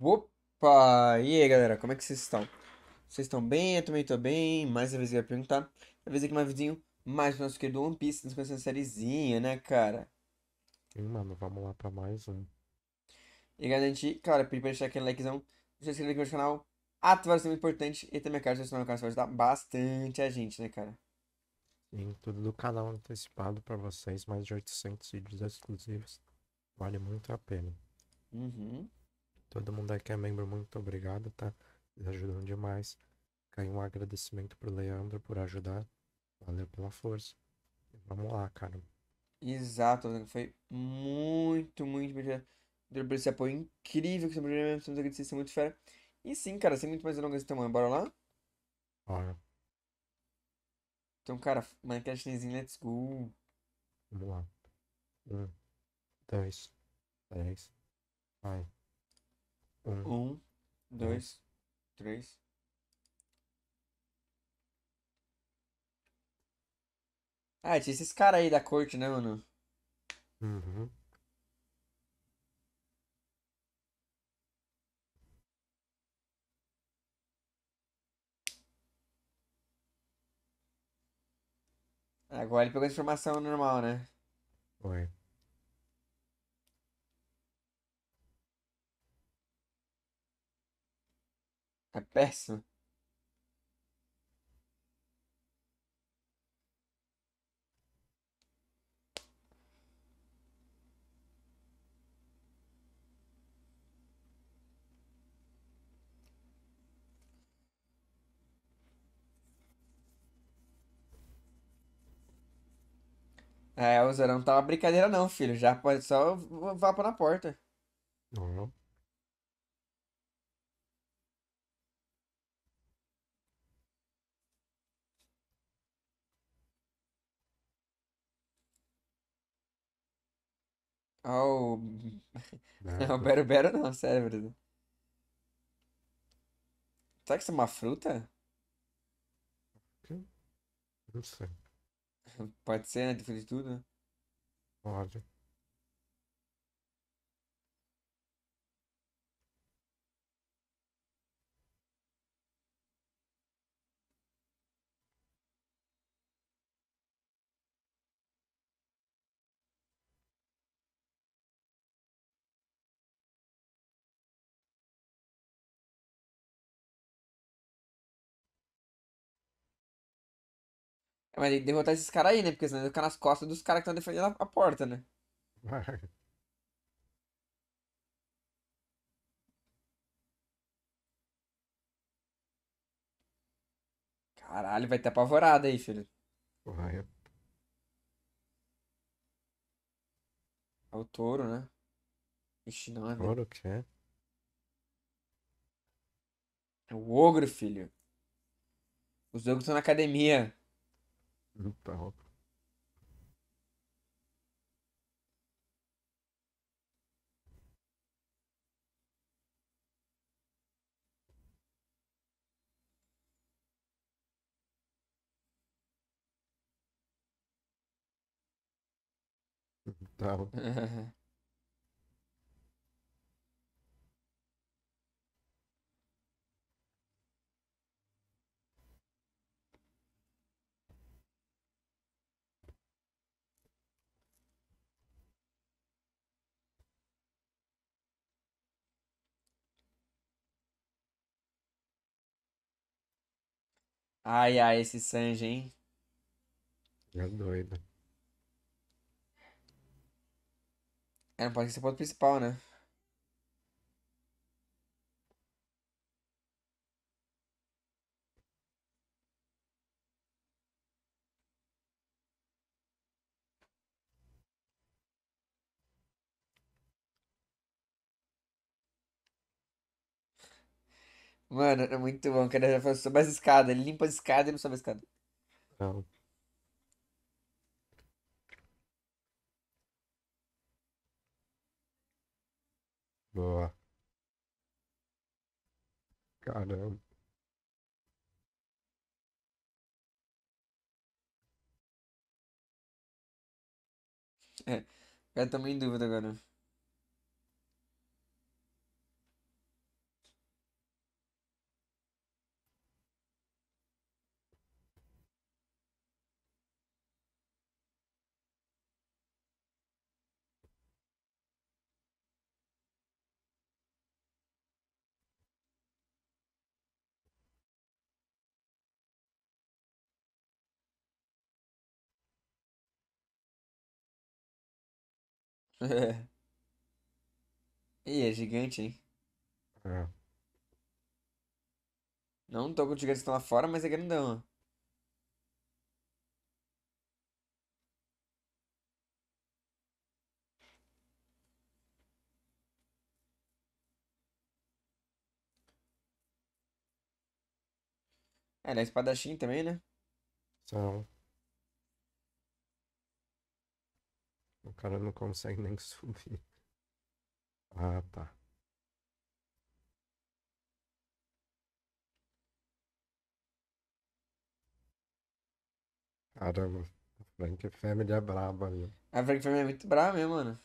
Opa! E aí, galera, como é que vocês estão? Vocês estão bem? Eu também estou bem. Mais uma vez eu ia perguntar. Uma vez aqui mais vizinho, mais do nosso querido One Piece, nos conhecendo sériezinha, né, cara? Sim, mano, vamos lá pra mais um. E galera, a gente, claro, pedir pra deixar aquele likezão, se inscrever aqui no canal, ativar o sininho importante e também, cara, se é inscrever no canal, vai ajudar bastante a gente, né, cara? Sim, tudo do canal antecipado pra vocês, mais de 800 vídeos exclusivos. Vale muito a pena. Uhum. Todo mundo aqui é membro, muito obrigado, tá? Vocês ajudam demais. Caiu um agradecimento pro Leandro por ajudar. Valeu pela força. Vamos lá, cara. Exato, foi muito, muito obrigado por esse apoio incrível que você me deu. agradecer, muito fera. E sim, cara, sem muito mais delongas, tamanho então, bora lá? Bora. Então, cara, Minecraftzinho, let's go. Vamos lá. Um, dois, três, vai. Um, uhum. dois, três. Ah, tinha esses caras aí da corte, né, mano? Uhum. Agora ele pegou a informação normal, né? Oi. É péssimo. É, o Zerão não tá uma brincadeira não, filho. Já pode só para na porta. Não, não. Ah, o. Não, né? Bero Bero não, cérebro. Será que isso é uma fruta? Não sei. Pode ser, né? Depois de tudo. Pode. Mas tem que derrotar esses caras aí, né? Porque senão ele fica nas costas dos caras que estão defendendo a, porta, né? Caralho, vai ter apavorado aí, filho. Vai. É, é o touro, né? Ixi, não é. O Touro que é? É o ogro, filho. Os ogros estão na academia. Uhum, tá roupa. Uhum, tá. Ai, ai, esse Sanji, hein? É doido. É, não pode ser o ponto principal, né? Mano, é muito bom. Quando ele fala, sobe as escadas. Ele limpa as escadas e não sobe a escada. Não. Boa. Caramba. É, eu tô em dúvida agora. É. Ih, é gigante, hein? É. Não tô com o gigante lá fora, mas é grandão, É, ele espadachim também, né? São. O cara não consegue nem subir. Ah, tá. Caramba, é a Frank Family é braba, viu? A Frank Family é muito braba, mesmo né, mano?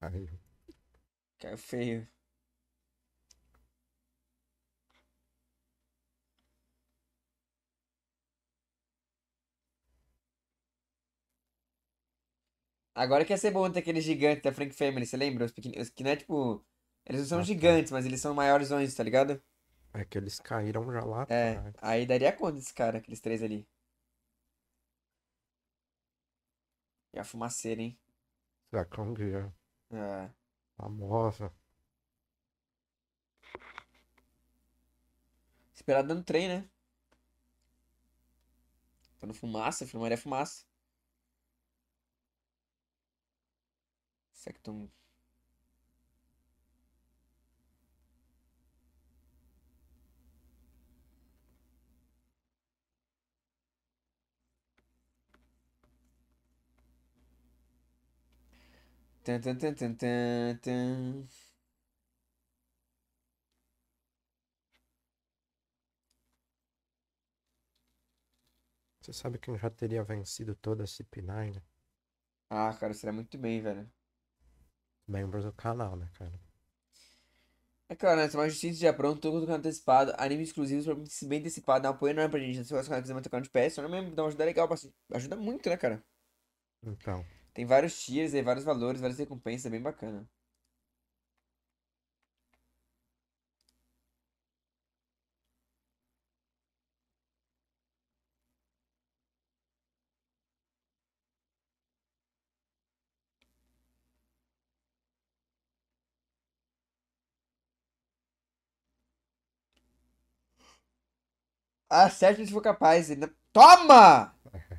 Caiu. Caiu feio. Agora que ia ser bom ter aquele gigante da Frank Family, você lembra? Os pequenos que não é tipo... Eles não são ah, tá. gigantes, tá. mas eles são maiores onde, tá ligado? É que eles caíram já lá. É, cara. aí daria conta desse cara, aqueles três ali. E a fumaceira, hein? Da Kong, é. Famosa. Esperar dando trem, né? no fumaça, filmaria fumaça. sectum é Tan, tan, tan, tan, tan, tan. Você sabe quem já teria vencido toda a CP9? Ah, cara, seria é muito bem, velho membros do canal, né, cara? É claro, né? Mais justiça já é pronto, tudo com antecipado, animes exclusivos pra bem antecipado, dá um apoio enorme pra gente. Né? Se você quiser manter o canal de pé, só não mesmo dá uma ajuda legal, parceiro. Ajuda muito, né, cara? Então. Tem vários tiers aí, vários valores, várias recompensas, é bem bacana. Acerte ah, se for capaz. Ainda... Toma!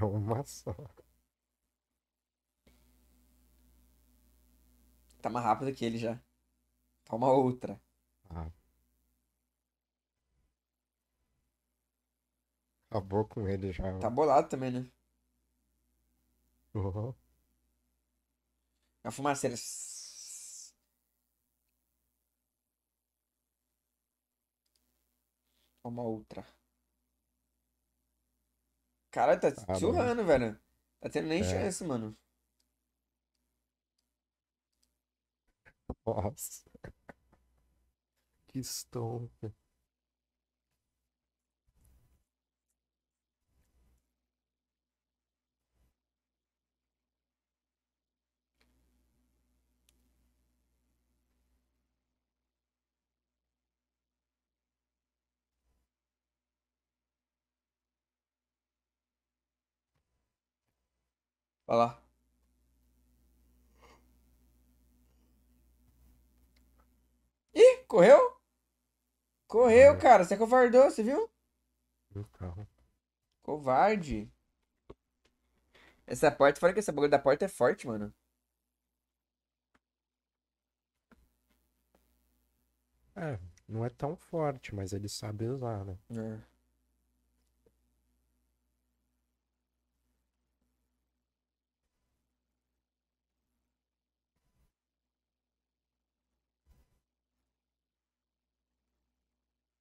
É uma só. Tá mais rápido que ele já. Toma outra. Ah. Acabou com ele já. Tá bolado também, né? Uhum. É A fumaceira. uma outra. Caralho, tá ah, churrando, velho. Tá tendo nem é. chance, mano. Nossa. Que estompa. Olha lá. Ih, correu? Correu, é. cara. Você é covardou, você viu? Meu carro. Então. Covarde. Essa porta, fora que essa bagulho da porta é forte, mano. É, não é tão forte, mas ele sabe usar, né? É.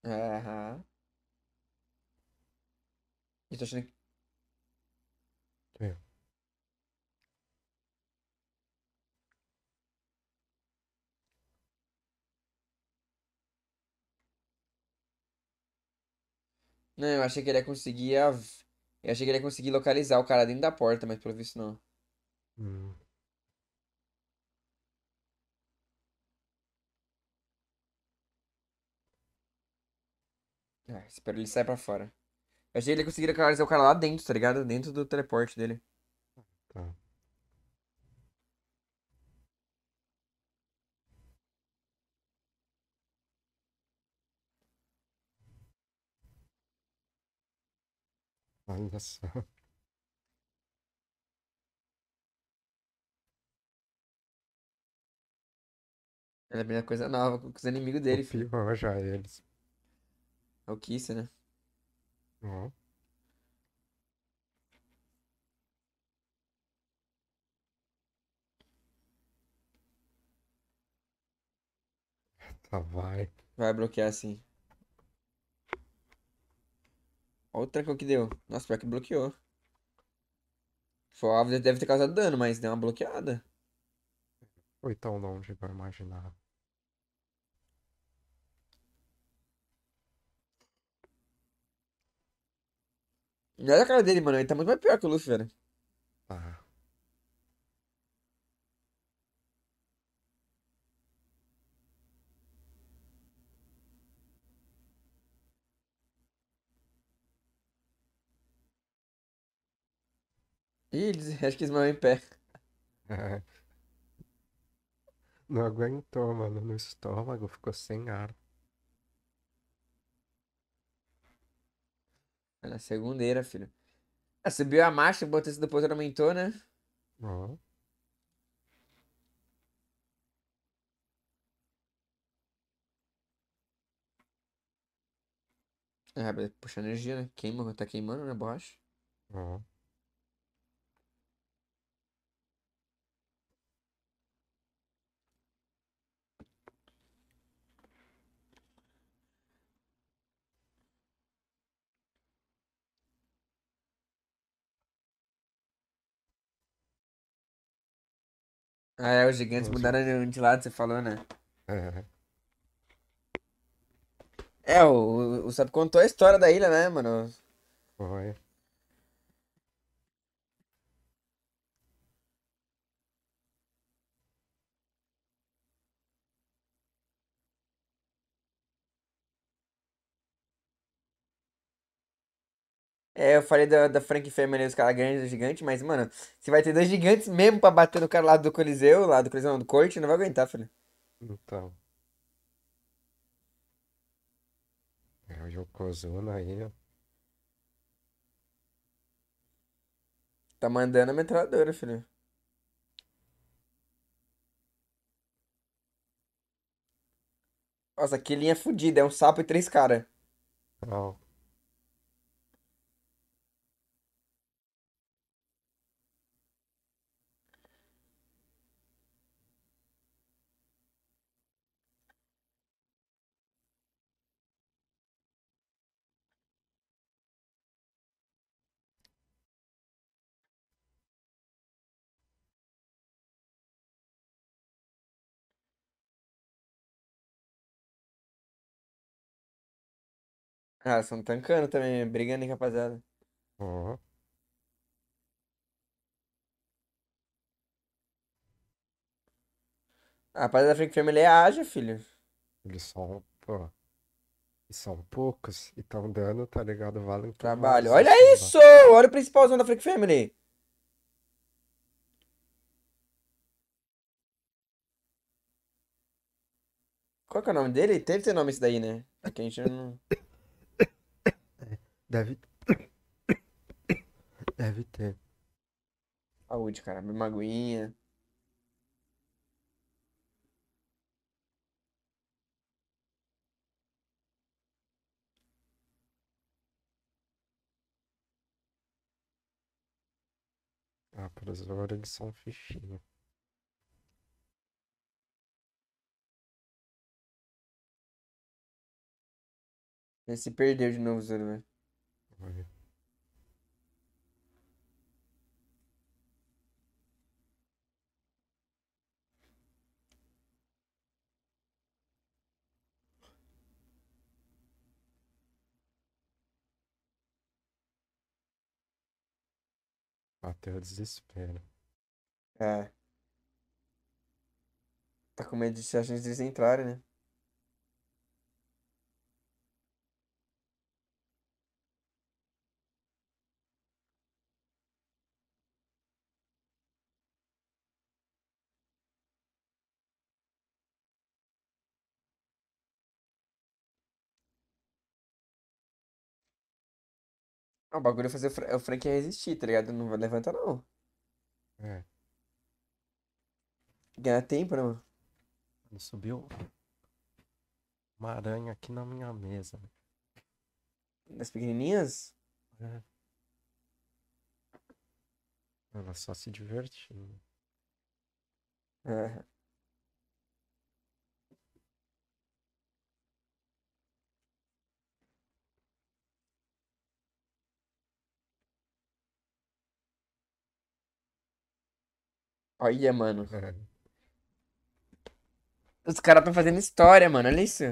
Aham. E tô achando que. Não, eu achei que ele ia conseguir. Eu achei que ele ia conseguir localizar o cara dentro da porta, mas pelo visto não. Hum. É, espero ele sair pra fora. Eu achei que ele conseguiria localizar o cara lá dentro, tá ligado? Dentro do teleporte dele. Tá. Olha só. Ele é aprendeu coisa nova com os inimigos dele, filho. já é eles. É o Alquice, né? Uhum. Tá, vai. Vai bloquear sim. Outra o que deu. Nossa, pior que bloqueou. Suave deve ter causado dano, mas deu uma bloqueada. Foi tão longe onde vai imaginar. olha é a cara dele, mano. Ele tá muito mais pior que o Luffy, velho. Ah. Ih, eles, acho que eles morreram em pé. Não aguentou, mano. No estômago ficou sem ar. na segunda-feira, filho. Ah, subiu a marcha, o potência do motor aumentou, né? Uhum. É, ah, puxa energia, né? Queima, tá queimando, né, borracha? Uhum. Ah, é, os gigantes mudaram de lado, você falou, né? É, o, o, o Sabe contou a história da ilha, né, mano? Foi. É, eu falei da, da Frank Family, os caras grandes, do gigante, mas, mano, você vai ter dois gigantes mesmo pra bater no cara lá do Coliseu, lá do Coliseu, não, do Corte, não vai aguentar, filho. Então. É o Yokozuna aí, ó. Tá mandando a metralhadora, filho. Nossa, que linha fodida. É um sapo e três caras. Não. Ah, são tancando também, brigando, hein, rapaziada. Ó. A rapaziada da Freak Family é ágil, filho. Eles são, pô. E são poucos. E tão dando, tá ligado? Valem Trabalho. Olha isso! Olha o principalzão da Freak Family. Qual que é o nome dele? Teve que ter nome isso daí, né? Aqui é a gente não. Deve. Deve ter. Saúde, cara. me uma aguinha. Ah, por agora eles são fichinha. Ele se perdeu de novo, Zé velho. Olha. Até o desespero. É. Tá com medo de se gente entrarem, né? É o bagulho é fazer o, Frank resistir, tá ligado? Não levanta, não. É. Ganhar tempo, né, mano? subiu uma aranha aqui na minha mesa. Das pequenininhas? É. Ela só se divertindo. É. Olha, mano. É. Os caras estão fazendo história, mano. Olha isso.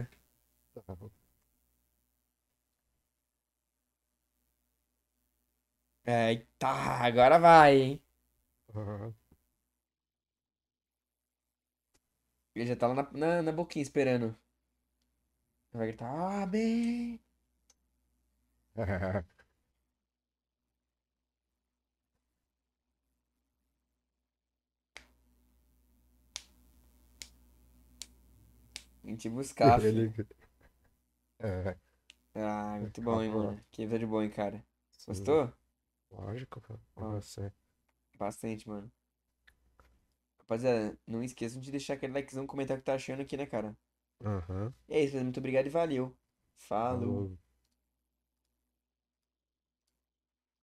É, tá, agora vai, hein? Ele já tá lá na, na, na boquinha esperando. Vai gritar, bem. Vim te buscar, filho. É, ah, muito bom, hein, mano. Que tá de bom, hein, cara. Gostou? Lógico, Você. Bastante, mano. Rapaziada, não esqueçam de deixar aquele likezão, comentar o que tá achando aqui, né, cara? Aham. Uhum. é isso, muito obrigado e valeu. Falou. Falou.